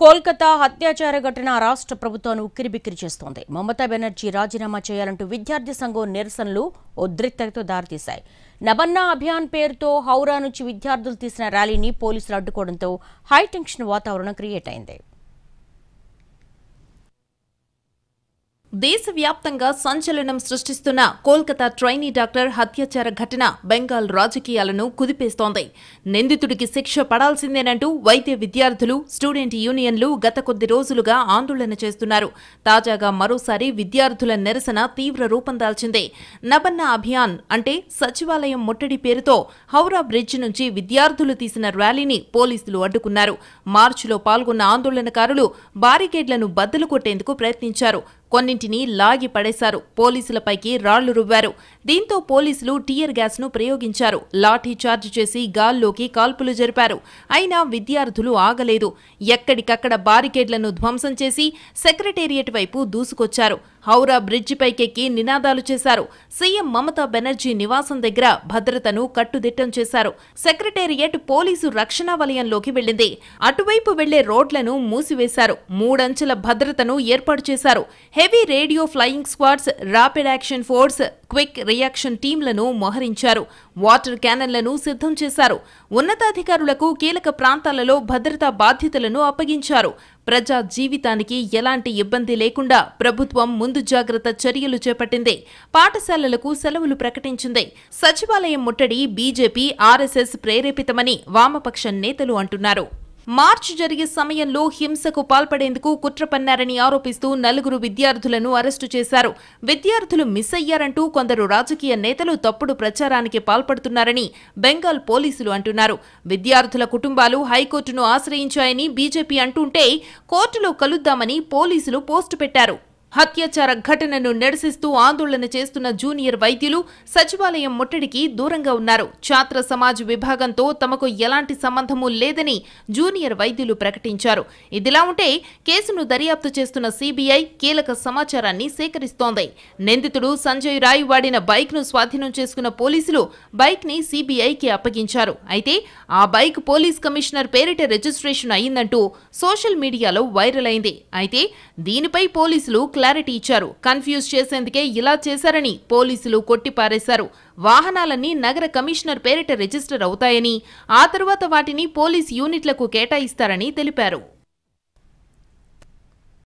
కోల్కతా అత్యాచార ఘటన రాష్ట్ర ప్రభుత్వాన్ని ఉక్కిరిబిక్కిరి చేస్తోంది మమతా బెనర్జీ రాజీనామా చేయాలంటూ విద్యార్థి సంఘం నిరసనలు ఉద్రిక్తతో దారితీశాయి నబన్నా అభియాన్ పేరుతో హౌరా నుంచి విద్యార్థులు తీసిన ర్యాలీని పోలీసులు అడ్డుకోవడంతో హైటెన్షన్ వాతావరణం క్రియేట్ అయింది దేశవ్యాప్తంగా సంచలనం సృష్టిస్తున్న కోల్కతా ట్రైనీ డాక్టర్ హత్యాచార ఘటన బెంగాల్ రాజకీయాలను కుదిపేస్తోంది నిందితుడికి శిక్ష పడాల్సిందేనంటూ వైద్య విద్యార్థులు స్టూడెంట్ యూనియన్లు గత కొద్ది రోజులుగా ఆందోళన చేస్తున్నారు తాజాగా మరోసారి విద్యార్థుల నిరసన తీవ్ర రూపం దాల్చింది నబన్న అభియాన్ అంటే సచివాలయం ముట్టడి పేరుతో హౌరా బ్రిడ్జ్ నుంచి విద్యార్థులు తీసిన ర్యాలీని పోలీసులు అడ్డుకున్నారు మార్చిలో పాల్గొన్న ఆందోళనకారులు బారికేడ్లను బద్దలు కొట్టేందుకు ప్రయత్నించారు కొన్నింటిని లాగి పడేశారు పోలీసులపైకి రాళ్లు రువ్వారు దీంతో పోలీసులు టీయర్ గ్యాస్ను ప్రయోగించారు లాఠీ చార్జ్ చేసి గాల్లోకి కాల్పులు జరిపారు అయినా విద్యార్థులు ఆగలేదు ఎక్కడికక్కడ బారికేడ్లను ధ్వంసం చేసి సెక్రటేరియట్ వైపు దూసుకొచ్చారు హౌరా బ్రిడ్జి పైకెక్కి నినాదాలు చేశారు సీఎం మమతా బెనర్జీ నివాసం దగ్గర భద్రతను కట్టుదిట్టం చేశారు సెక్రటేరియట్ పోలీసు రక్షణ వలయంలోకి వెళ్లింది అటువైపు వెళ్లే రోడ్లను మూసివేశారు మూడంచెల భద్రతను ఏర్పాటు చేశారు heavy radio flying squads rapid action force quick reaction టీంలను మోహరించారు వాటర్ క్యానన్లను సిద్ధం చేశారు ఉన్నతాధికారులకు కీలక ప్రాంతాలలో భద్రతా బాధ్యతలను అప్పగించారు ప్రజా జీవితానికి ఎలాంటి ఇబ్బంది లేకుండా ప్రభుత్వం ముందు జాగ్రత్త చర్యలు చేపట్టింది పాఠశాలలకు సెలవులు ప్రకటించింది సచివాలయం ముట్టడి బీజేపీ ఆర్ఎస్ఎస్ ప్రేరేపితమని వామపక్ష నేతలు అంటున్నారు మార్చ్ జరిగే సమయంలో హింసకు పాల్పడేందుకు కుట్రపన్నారని ఆరోపిస్తూ నలుగురు విద్యార్థులను అరెస్టు చేశారు విద్యార్థులు మిస్ అయ్యారంటూ కొందరు రాజకీయ నేతలు తప్పుడు ప్రచారానికి పాల్పడుతున్నారని బెంగాల్ పోలీసులు అంటున్నారు విద్యార్థుల కుటుంబాలు హైకోర్టును ఆశ్రయించాయని బీజేపీ అంటుంటే కోర్టులో కలుద్దామని పోలీసులు పోస్టు పెట్టారు హత్యాచార ఘటనను నిరసిస్తూ ఆందోళన చేస్తున్న జూనియర్ వైద్యులు సచివాలయం ముట్టడికి దూరంగా ఉన్నారు ఛాత్ర సమాజ్ విభాగంతో తమకు ఎలాంటి సంబంధము లేదని జూనియర్ వైద్యులు ప్రకటించారు ఇదిలా ఉంటే కేసును దర్యాప్తు చేస్తున్న సీబీఐ కీలక సమాచారాన్ని సేకరిస్తోంది నిందితుడు సంజయ్ రాయ్ వాడిన బైక్ను స్వాధీనం చేసుకున్న పోలీసులు బైక్ని సీబీఐకి అప్పగించారు అయితే ఆ బైక్ పోలీస్ కమిషనర్ పేరిట రిజిస్ట్రేషన్ అయిందంటూ సోషల్ మీడియాలో వైరల్ అయింది అయితే దీనిపై పోలీసులు క్లారిటీ ఇచ్చారు కన్ఫ్యూజ్ చేసేందుకే ఇలా చేశారని పోలీసులు కొట్టిపారేశారు వాహనాలన్నీ నగర కమిషనర్ పేరిట రిజిస్టర్ అవుతాయని ఆ తరువాత వాటిని పోలీస్ యూనిట్లకు కేటాయిస్తారని తెలిపారు